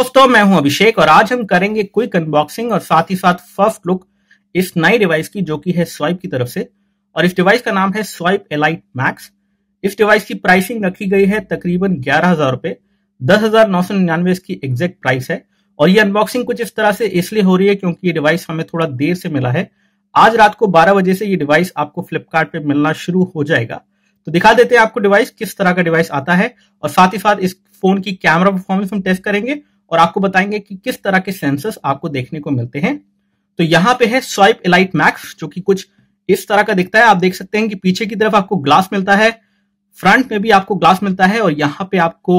दोस्तों मैं हूं अभिषेक और आज हम करेंगे क्विक अनबॉक्सिंग और साथ ही साथ फर्स्ट लुक इस नई डिवाइस की जो कि है स्वाइप की तरफ से और इस डिवाइस का नाम है स्वाइप एलाइट मैक्स इस डिवाइस की प्राइसिंग रखी गई है तकरीबन ग्यारह हजार रुपए दस हजार नौ सौ निन्यानवे इसकी एग्जैक्ट प्राइस है और ये अनबॉक्सिंग कुछ इस तरह से इसलिए हो रही है क्योंकि ये डिवाइस हमें थोड़ा देर से मिला है आज रात को बारह बजे से ये डिवाइस आपको फ्लिपकार्ट मिलना शुरू हो जाएगा तो दिखा देते हैं आपको डिवाइस किस तरह का डिवाइस आता है और साथ ही साथ इस फोन की कैमरा परफॉर्मेंस हम टेस्ट करेंगे और आपको बताएंगे कि किस तरह के सेंसर्स आपको देखने को मिलते हैं तो यहाँ पे है स्वाइप एलाइट मैक्स जो कि कुछ इस तरह का दिखता है आप देख सकते हैं कि पीछे की तरफ आपको ग्लास मिलता है फ्रंट में भी आपको ग्लास मिलता है और यहाँ पे आपको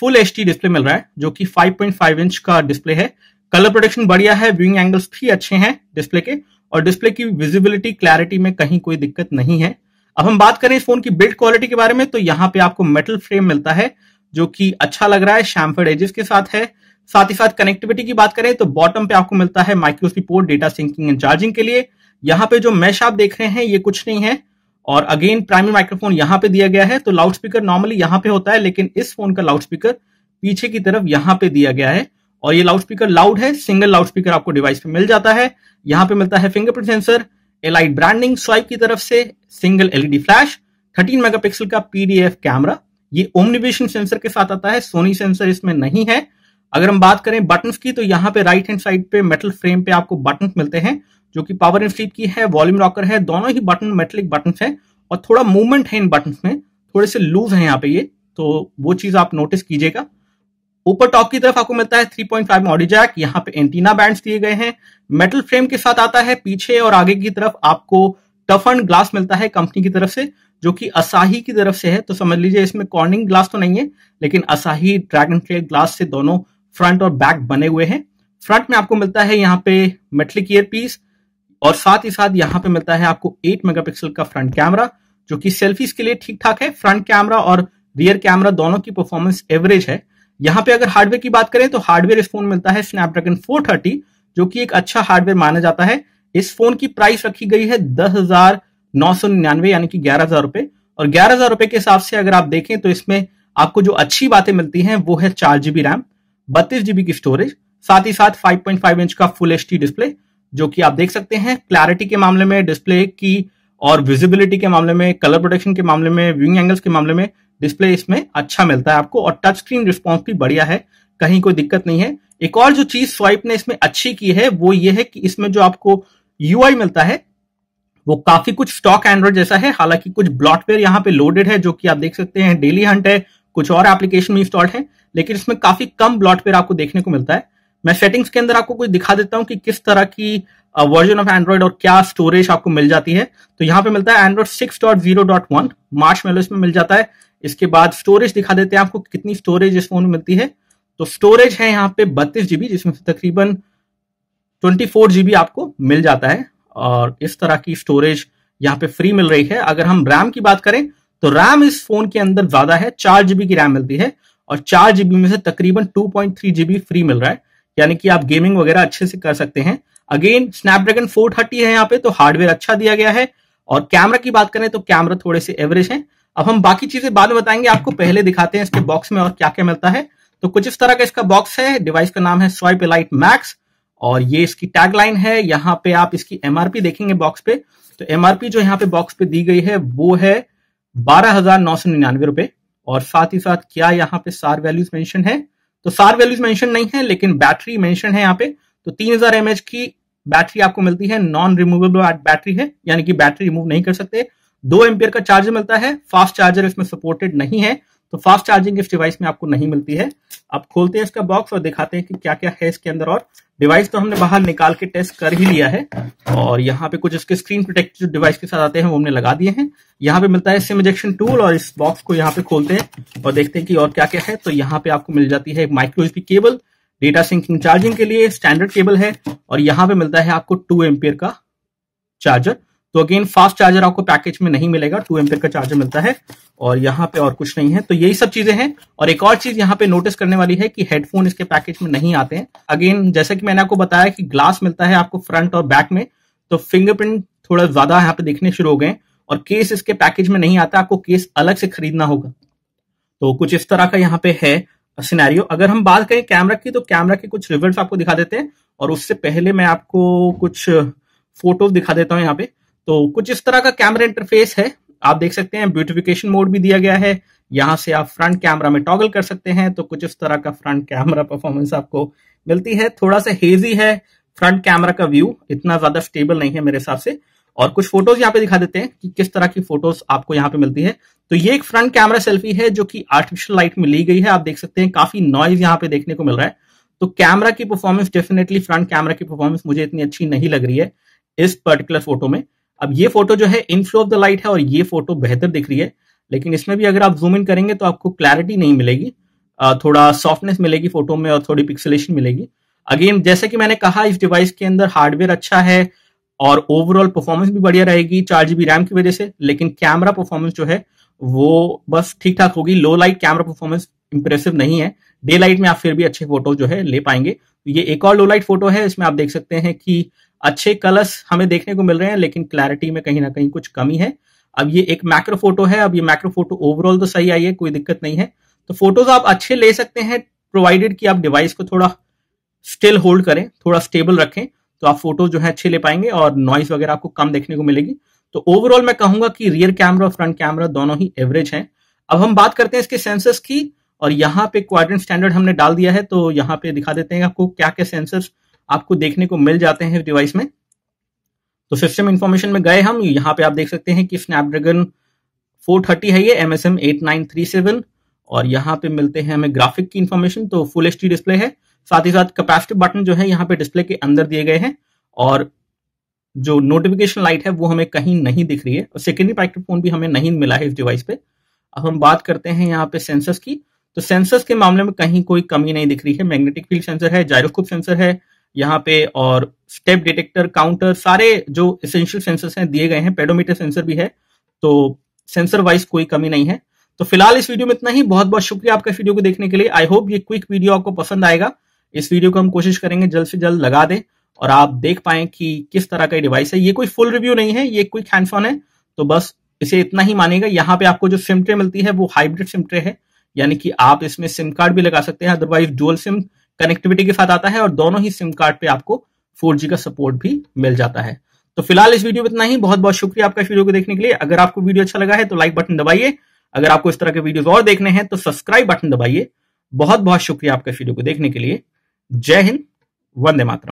फुल एच डिस्प्ले मिल रहा है जो कि 5.5 इंच का डिस्प्ले है कलर प्रोटेक्शन बढ़िया है व्यूइंग एंगल्स भी अच्छे हैं डिस्प्ले के और डिस्प्ले की विजिबिलिटी क्लैरिटी में कहीं कोई दिक्कत नहीं है अब हम बात करें इस फोन की बिल्ड क्वालिटी के बारे में तो यहाँ पे आपको मेटल फ्रेम मिलता है जो कि अच्छा लग रहा है शैम्फर्ड एजेस के साथ है साथ ही साथ कनेक्टिविटी की बात करें तो बॉटम पे आपको मिलता है micro C port data syncing and charging के लिए यहाँ पे जो मैश आप देख रहे हैं ये कुछ नहीं है और अगेन प्राइमरी माइक्रोफोन यहाँ पे दिया गया है तो लाउड स्पीकर नॉर्मली यहाँ पे होता है लेकिन इस फोन का लाउड स्पीकर पीछे की तरफ यहाँ पे दिया गया है और ये लाउड स्पीकर लाउड है सिंगल लाउड स्पीकर आपको डिवाइस पे मिल जाता है यहाँ पे मिलता है fingerprint sensor Elite branding Swipe की तरफ से सिंगल एलईडी फ्लैश 13 मेगापिक्सल का पीडीएफ कैमरा ये ओमनिवेशन सेंसर के साथ आता है सोनी सेंसर इसमें नहीं है अगर हम बात करें बटन की तो यहाँ पे राइट हैंड साइड पे मेटल फ्रेम पे आपको बटन मिलते हैं जो कि पावर एंड स्लीप की है वॉल्यूम रॉकर है दोनों ही बटन मेटलिक बटन है और थोड़ा मूवमेंट है इन बटन में थोड़े से लूज है यहाँ पे ये तो वो चीज आप नोटिस कीजिएगा ऊपर टॉप की तरफ आपको मिलता है 3.5 पॉइंट फाइव जैक यहाँ पे एंटीना बैंड्स दिए गए हैं मेटल फ्रेम के साथ आता है पीछे और आगे की तरफ आपको टफन ग्लास मिलता है कंपनी की तरफ से जो कि असाही की तरफ से है तो समझ लीजिए इसमें कॉर्निंग ग्लास तो नहीं है लेकिन असाही ड्रैगन फ्लेयर ग्लास से दोनों फ्रंट और बैक बने हुए हैं फ्रंट में आपको मिलता है यहाँ पे मेटलिक ईयर पीस और साथ ही साथ यहाँ पे मिलता है आपको 8 मेगापिक्सल का फ्रंट कैमरा जो कि सेल्फीज के लिए ठीक ठाक है फ्रंट कैमरा और रियर कैमरा दोनों की परफॉर्मेंस एवरेज है यहाँ पे अगर हार्डवेयर की बात करें तो हार्डवेयर इस फोन मिलता है स्नैपड्रैगन 430 जो कि एक अच्छा हार्डवेयर माना जाता है इस फोन की प्राइस रखी गई है दस हजार नौ सौ निन्यानवे यानी कि ग्यारह हजार रुपए और ग्यारह हजार रुपए के हिसाब से अगर आप देखें तो इसमें आपको जो अच्छी बातें मिलती हैं वो है चार जीबी रैम बत्तीस जीबी की स्टोरेज साथ ही साथ 5.5 इंच का फुल एच डिस्प्ले जो कि आप देख सकते हैं क्लैरिटी के मामले में डिस्प्ले की और विजिबिलिटी के मामले में कलर प्रोटेक्शन के मामले में व्यूइंग एंगल्स के मामले में डिस्प्ले इसमें अच्छा मिलता है आपको और टच स्क्रीन रिस्पॉन्स भी बढ़िया है कहीं कोई दिक्कत नहीं है एक और जो चीज स्वाइप ने इसमें अच्छी की है वो ये है कि इसमें जो आपको यूआई मिलता है वो काफी कुछ स्टॉक एंड्रॉइड जैसा है हालांकि कुछ ब्लॉटवेयर यहाँ पे लोडेड है जो कि आप देख सकते हैं डेली हंट है कुछ और एप्लीकेशन में इंस्टॉल्ड है लेकिन इसमें काफी कम ब्लॉटवेयर आपको देखने को मिलता है मैं सेटिंग्स के अंदर आपको कुछ दिखा देता हूं कि किस तरह की वर्जन ऑफ एंड्रॉइड और क्या स्टोरेज आपको मिल जाती है तो यहाँ पे मिलता है Android six dot zero dot one Marshmallow इसमें मिल जाता है इसके बाद स्टोरेज दिखा देते हैं आपको कितनी स्टोरेज इस फोन में मिलती है तो स्टोरेज है यहाँ पे बत्तीस जीबी जिसमें से तकरीबन ट्वेंटी फोर जीबी आपको मिल जाता है और इस तरह की स्टोरेज यहाँ पे फ्री मिल रही है अगर हम रैम की बात करें तो रैम इस फोन के अंदर ज्यादा है चार जीबी की रैम मिलती है और चार जीबी में से तकरीबन two point three GB free मिल रहा है यानी कि आप गेमिंग वगैरह अच्छे से कर सकते हैं अगेन स्नैपड्रैगन फोर थर्टी है यहाँ पे तो हार्डवेयर अच्छा दिया गया है और कैमरा की बात करें तो कैमरा थोड़े से एवरेज है अब हम बाकी चीजें बाद में बताएंगे आपको पहले दिखाते हैं इसके बॉक्स में और क्या क्या मिलता है तो कुछ इस तरह का इसका बॉक्स है डिवाइस का नाम है स्वाइप लाइट मैक्स और ये इसकी टैगलाइन है यहाँ पे आप इसकी एमआरपी देखेंगे बॉक्स पे तो एमआरपी जो यहाँ पे बॉक्स पे दी गई है वो है बारह हजार नौ सौ निन्यानवे रुपए और साथ ही साथ क्या यहाँ पे सार वैल्यूज मेंशन है तो सार वैल्यूज मेंशन नहीं है लेकिन बैटरी मेंशन है यहाँ पे तो तीन हजार की बैटरी आपको मिलती है नॉन रिमूवेबल बैटरी है यानी कि बैटरी रिमूव नहीं कर सकते दो एम्पियर का चार्जर मिलता है फास्ट चार्जर इसमें सपोर्टेड नहीं है तो फास्ट चार्जिंग इस डिवाइस में आपको नहीं मिलती है अब खोलते हैं इसका बॉक्स और दिखाते हैं कि क्या क्या है इसके अंदर और डिवाइस तो हमने बाहर निकाल के टेस्ट कर ही लिया है और यहाँ पे कुछ इसके स्क्रीन प्रोटेक्ट जो डिवाइस के साथ आते हैं वो हमने लगा दिए हैं यहाँ पे मिलता है सिम इजेक्शन टूल और इस बॉक्स को यहाँ पे खोलते हैं और देखते हैं कि और क्या क्या है तो यहाँ पे आपको मिल जाती है एक micro USB cable data syncing charging के लिए स्टैंडर्ड केबल है और यहाँ पे मिलता है आपको टू एम्पियर का चार्जर तो अगेन फास्ट चार्जर आपको पैकेज में नहीं मिलेगा टू एम का चार्जर मिलता है और यहाँ पे और कुछ नहीं है तो यही सब चीजें हैं और एक और चीज यहाँ पे नोटिस करने वाली है कि हेडफोन इसके पैकेज में नहीं आते हैं अगेन जैसा कि मैंने आपको बताया कि ग्लास मिलता है आपको फ्रंट और बैक में तो फिंगरप्रिंट थोड़ा ज्यादा यहाँ पे दिखने शुरू हो गए और केस इसके पैकेज में नहीं आता आपको केस अलग से खरीदना होगा तो कुछ इस तरह का यहाँ पे है सिनेरियो अगर हम बात करें कैमरा की तो कैमरा के कुछ रिजल्ट आपको दिखा देते हैं और उससे पहले मैं आपको कुछ फोटोज दिखा देता हूँ यहाँ पे तो कुछ इस तरह का कैमरा इंटरफेस है आप देख सकते हैं ब्यूटिफिकेशन मोड भी दिया गया है यहाँ से आप फ्रंट कैमरा में टॉगल कर सकते हैं तो कुछ इस तरह का फ्रंट कैमरा परफॉर्मेंस आपको मिलती है थोड़ा सा हेजी है फ्रंट कैमरा का व्यू इतना ज्यादा स्टेबल नहीं है मेरे हिसाब से और कुछ फोटोज यहाँ पे दिखा देते हैं कि किस तरह की फोटोज आपको यहाँ पे मिलती है तो ये एक फ्रंट कैमरा सेल्फी है जो कि आर्टिफिशियल लाइट में ली गई है आप देख सकते हैं काफी नॉइज यहाँ पे देखने को मिल रहा है तो कैमरा की परफॉर्मेंस डेफिनेटली फ्रंट कैमरा की परफॉर्मेंस मुझे इतनी अच्छी नहीं लग रही है इस पर्टिकुलर फोटो में अब ये फोटो जो है इनफ्लो ऑफ द लाइट है और ये फोटो बेहतर दिख रही है लेकिन इसमें भी अगर आप जूम इन करेंगे तो आपको क्लैरिटी नहीं मिलेगी थोड़ा सॉफ्टनेस मिलेगी फोटो में और थोड़ी पिक्सलेशन मिलेगी अगेन जैसे कि मैंने कहा इस डिवाइस के अंदर हार्डवेयर अच्छा है और ओवरऑल परफॉर्मेंस भी बढ़िया रहेगी चार जीबी रैम की वजह से लेकिन कैमरा परफॉर्मेंस जो है वो बस ठीक ठाक होगी low light camera performance impressive नहीं है डे लाइट में आप फिर भी अच्छे फोटो जो है ले पाएंगे तो ये एक और लोलाइट फोटो है इसमें आप देख सकते हैं कि अच्छे कलर्स हमें देखने को मिल रहे हैं लेकिन क्लैरिटी में कहीं ना कहीं कुछ कमी है अब ये एक मैक्रो फोटो है अब ये मैक्रो फोटो ओवरऑल तो सही आई है कोई दिक्कत नहीं है तो फोटोज आप अच्छे ले सकते हैं प्रोवाइडेड कि आप डिवाइस को थोड़ा स्टिल होल्ड करें थोड़ा स्टेबल रखें तो आप फोटो जो है अच्छे ले पाएंगे और नॉइस वगैरह आपको कम देखने को मिलेगी तो ओवरऑल मैं कहूंगा कि रियर कैमरा और फ्रंट कैमरा दोनों ही एवरेज हैं अब हम बात करते हैं इसके सेंसर्स की और यहाँ पे क्वाड्रेंट स्टैंडर्ड हमने डाल दिया है तो यहाँ पे दिखा देते हैं आपको क्या क्या सेंसर्स आपको देखने को मिल जाते हैं डिवाइस में तो सिस्टम इन्फॉर्मेशन में गए हम यहाँ पे आप देख सकते हैं कि स्नैपड्रैगन 430 है ये एम एस और यहाँ पे मिलते हैं हमें ग्राफिक की इन्फॉर्मेशन तो फुल एच डिस्प्ले है साथ ही साथ कैपेसिटिव बटन जो है यहाँ पे डिस्प्ले के अंदर दिए गए हैं और जो नोटिफिकेशन लाइट है वो हमें कहीं नहीं दिख रही है और सेकेंडरी फोन भी हमें नहीं मिला है इस डिवाइस पे अब हम बात करते हैं यहाँ पे सेंसर्स की तो सेंसर्स के मामले में कहीं कोई कमी नहीं दिख रही है मैग्नेटिक फील्ड सेंसर है जायरोस्कोप सेंसर है यहाँ पे और स्टेप डिटेक्टर काउंटर सारे जो इसेंशियल सेंसर्स हैं दिए गए हैं पेडोमीटर सेंसर भी है तो सेंसर वाइज कोई कमी नहीं है तो फिलहाल इस वीडियो में इतना ही बहुत बहुत शुक्रिया आपका इस वीडियो को देखने के लिए आई होप ये क्विक वीडियो आपको पसंद आएगा इस वीडियो को हम कोशिश करेंगे जल्द से जल्द लगा दें और आप देख पाए कि किस तरह का डिवाइस है ये कोई फुल रिव्यू नहीं है ये क्विक हैंडफोन है तो बस इसे इतना ही मानेगा यहाँ पे आपको जो सिमट्रे मिलती है वो हाइब्रिड सिमट्रे है यानी कि आप इसमें सिम कार्ड भी लगा सकते हैं अदरवाइज डुअल सिम कनेक्टिविटी के साथ आता है और दोनों ही सिम कार्ड पे आपको 4G का सपोर्ट भी मिल जाता है तो फिलहाल इस वीडियो में इतना ही बहुत बहुत शुक्रिया आपका इस वीडियो को देखने के लिए अगर आपको वीडियो अच्छा लगा है तो लाइक बटन दबाइए अगर आपको इस तरह के वीडियो और देखने हैं तो सब्सक्राइब बटन दबाइए बहुत बहुत शुक्रिया आपका इस वीडियो को देखने के लिए जय हिंद वंदे मातरम